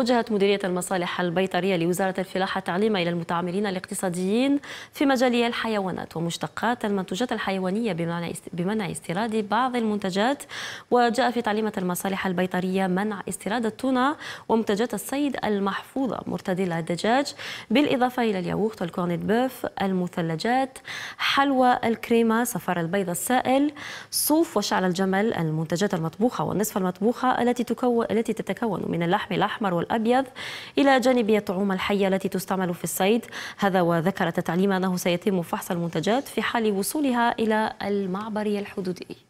وجهت مديرية المصالح البيطرية لوزارة الفلاحة التعليم إلى المتعاملين الاقتصاديين في مجالي الحيوانات ومشتقات المنتوجات الحيوانية بمنع استيراد بعض المنتجات وجاء في تعليمة المصالح البيطرية منع استيراد التونة ومنتجات الصيد المحفوظة مرتدي الدجاج بالإضافة إلى الياغورت والكورنيت بوف المثلجات حلوى الكريمة صفار البيض السائل صوف وشعر الجمل المنتجات المطبوخة والنصف المطبوخة التي تكون التي تتكون من اللحم الأحمر وال الأبيض إلى جانب الطعوم الحية التي تستعمل في الصيد هذا وذكر التعليم أنه سيتم فحص المنتجات في حال وصولها إلى المعبر الحدودي